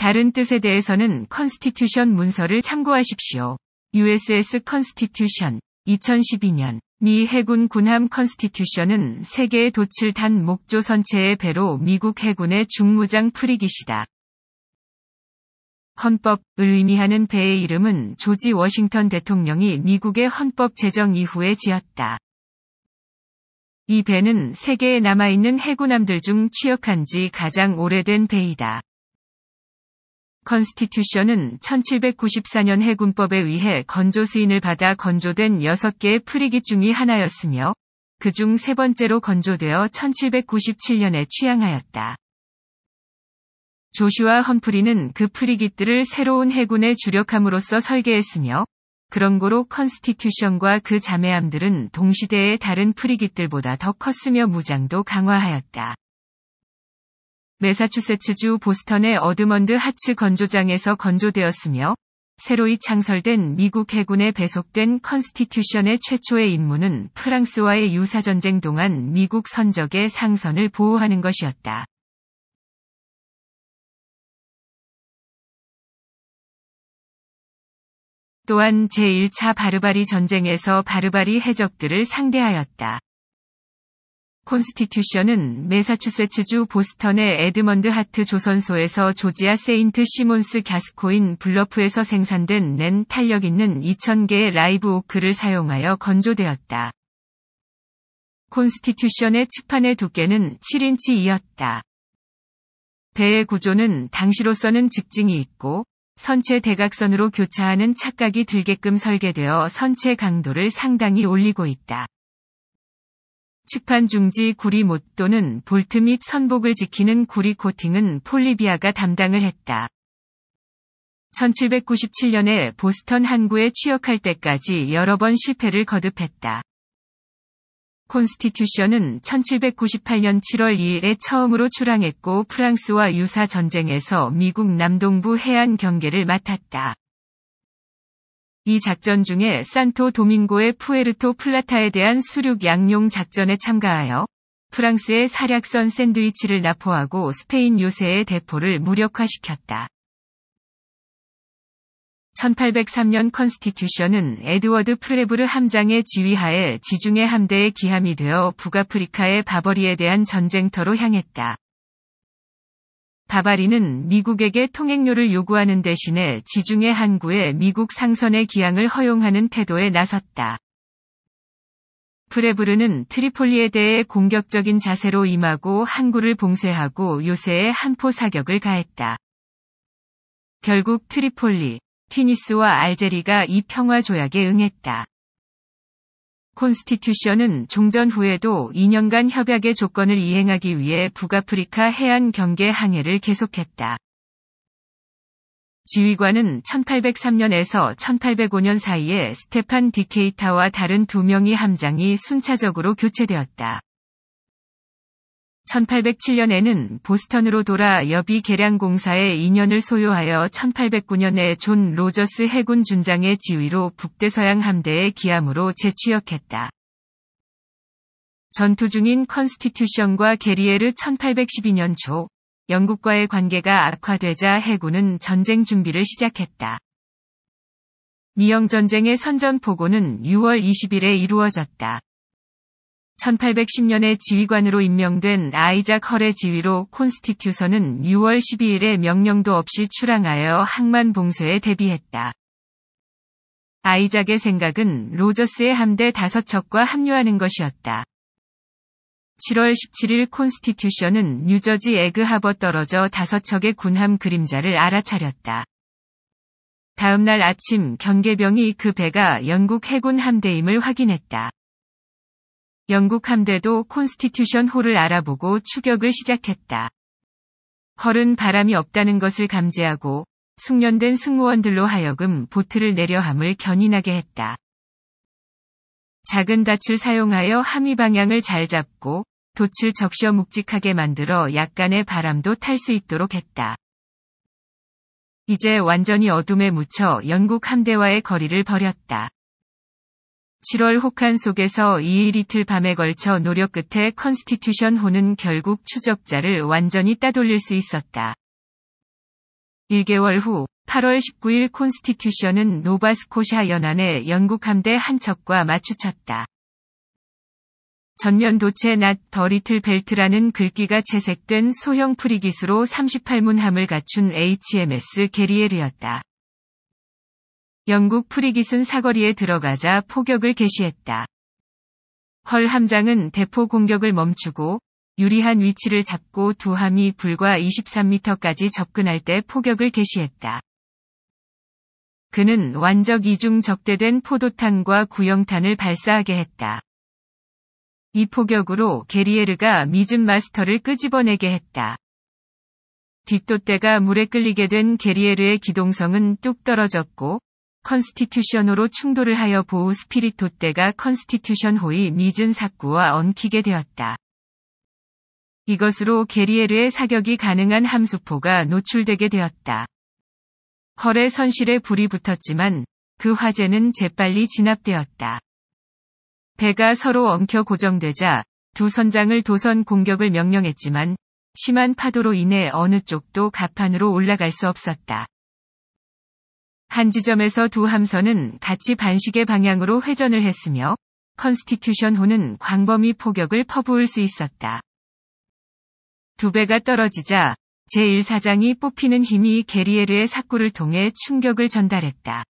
다른 뜻에 대해서는 컨스티튜션 문서를 참고하십시오. USS 컨스티튜션 2012년 미 해군 군함 컨스티튜션은 세계의 도칠 단 목조 선체의 배로 미국 해군의 중무장 프리기시다. 헌법을 의미하는 배의 이름은 조지 워싱턴 대통령이 미국의 헌법 제정 이후에 지었다. 이 배는 세계에 남아있는 해군함들 중 취역한 지 가장 오래된 배이다. 컨스티튜션은 1794년 해군법에 의해 건조 승인을 받아 건조된 6개의 프리기 중의 하나였으며 그중 세 번째로 건조되어 1797년에 취항하였다 조슈아 험프리는 그 프리깃들을 새로운 해군의 주력함으로써 설계했으며 그런고로 컨스티튜션과 그 자매함들은 동시대의 다른 프리깃들보다 더 컸으며 무장도 강화하였다. 매사추세츠주 보스턴의 어드먼드 하츠 건조장에서 건조되었으며 새로이 창설된 미국 해군에 배속된 컨스티튜션의 최초의 임무는 프랑스와의 유사전쟁 동안 미국 선적의 상선을 보호하는 것이었다. 또한 제1차 바르바리 전쟁에서 바르바리 해적들을 상대하였다. 콘스티튜션은 매사추세츠주 보스턴의 에드먼드 하트 조선소에서 조지아 세인트 시몬스 가스코인 블러프에서 생산된 낸 탄력 있는 2000개의 라이브 오크를 사용하여 건조되었다. 콘스티튜션의 측판의 두께는 7인치이었다. 배의 구조는 당시로서는 직징이 있고 선체 대각선으로 교차하는 착각이 들게끔 설계되어 선체 강도를 상당히 올리고 있다. 측판 중지 구리 못 또는 볼트 및 선복을 지키는 구리 코팅은 폴리비아가 담당을 했다. 1797년에 보스턴 항구에 취역할 때까지 여러 번 실패를 거듭했다. 콘스티튜션은 1798년 7월 2일에 처음으로 출항했고 프랑스와 유사 전쟁에서 미국 남동부 해안 경계를 맡았다. 이 작전 중에 산토 도밍고의 푸에르토 플라타에 대한 수륙 양용 작전에 참가하여 프랑스의 사략선 샌드위치를 납포하고 스페인 요새의 대포를 무력화시켰다. 1803년 컨스티튜션은 에드워드 프레브르 함장의 지휘하에 지중해 함대의 기함이 되어 북아프리카의 바버리에 대한 전쟁터로 향했다. 바바리는 미국에게 통행료를 요구하는 대신에 지중해 항구에 미국 상선의 기항을 허용하는 태도에 나섰다. 프레브르는 트리폴리에 대해 공격적인 자세로 임하고 항구를 봉쇄하고 요새의 한포 사격을 가했다. 결국 트리폴리, 티니스와 알제리가 이 평화 조약에 응했다. 콘스티튜션은 종전 후에도 2년간 협약의 조건을 이행하기 위해 북아프리카 해안 경계 항해를 계속했다. 지휘관은 1803년에서 1805년 사이에 스테판 디케이타와 다른 두 명의 함장이 순차적으로 교체되었다. 1807년에는 보스턴으로 돌아 여비 계량 공사에 2년을 소요하여 1809년에 존 로저스 해군 준장의 지휘로 북대서양 함대의 기함으로 재취역했다. 전투 중인 컨스티튜션과 게리에르 1812년 초 영국과의 관계가 악화되자 해군은 전쟁 준비를 시작했다. 미영전쟁의 선전포고는 6월 20일에 이루어졌다. 1810년에 지휘관으로 임명된 아이작 헐의 지휘로 콘스티튜선은 6월 12일에 명령도 없이 출항하여 항만 봉쇄에 대비했다. 아이작의 생각은 로저스의 함대 5척과 합류하는 것이었다. 7월 17일 콘스티튜션은 뉴저지 에그하버 떨어져 5척의 군함 그림자를 알아차렸다. 다음날 아침 경계병이 그 배가 영국 해군 함대임을 확인했다. 영국 함대도 콘스티튜션 홀을 알아보고 추격을 시작했다. 헐은 바람이 없다는 것을 감지하고 숙련된 승무원들로 하여금 보트를 내려함을 견인하게 했다. 작은 닻을 사용하여 함의 방향을 잘 잡고 돛을 적셔 묵직하게 만들어 약간의 바람도 탈 수 있도록 했다. 이제 완전히 어둠에 묻혀 영국 함대와의 거리를 버렸다 7월 혹한 속에서 2일 이틀 밤에 걸쳐 노력 끝에 컨스티튜션 호는 결국 추적자를 완전히 따돌릴 수 있었다. 1개월 후 8월 19일 콘스티튜션은 노바스코샤 연안에 영국 함대 한 척과 마주쳤다. 전면 도체 낫 더리틀 벨트라는 글귀가 채색된 소형 프리기으로 38문함을 갖춘 HMS 게리엘이었다. 영국 프리기은 사거리에 들어가자 포격을 개시했다. 헐 함장은 대포 공격을 멈추고 유리한 위치를 잡고 두 함이 불과 23m까지 접근할 때 포격을 개시했다. 그는 완적 이중 적대된 포도탄과 구형탄을 발사하게 했다. 이 포격으로 게리에르가 미즌 마스터를 끄집어내게 했다. 뒷돛대가 물에 끌리게 된 게리에르의 기동성은 뚝 떨어졌고 컨스티튜션으로 충돌을 하여 보우 스피리토떼가 컨스티튜션 호의 미즌 사구와 엉키게 되었다. 이것으로 게리에르의 사격이 가능한 함수포가 노출되게 되었다. 헐래 선실에 불이 붙었지만 그 화재는 재빨리 진압되었다. 배가 서로 엉켜 고정되자 두 선장을 도선 공격을 명령했지만 심한 파도로 인해 어느 쪽도 가판으로 올라갈 수 없었다. 한 지점에서 두 함선은 같이 반시계 방향으로 회전을 했으며 컨스티튜션 호는 광범위 포격을 퍼부을 수 있었다. 두 배가 떨어지자 제1사장이 뽑히는 힘이 게리에르의 사구를 통해 충격을 전달했다.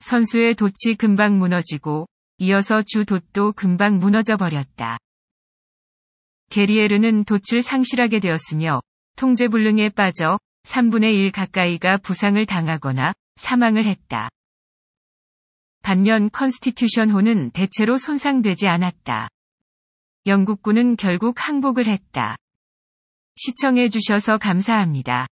선수의 돛이 금방 무너지고 이어서 주 돛도 금방 무너져 버렸다. 게리에르는 돛을 상실하게 되었으며 통제불능에 빠져 3분의 1 가까이가 부상을 당하거나 사망을 했다. 반면 컨스티튜션 호는 대체로 손상되지 않았다. 영국군은 결국 항복을 했다. 시청해주셔서 감사합니다.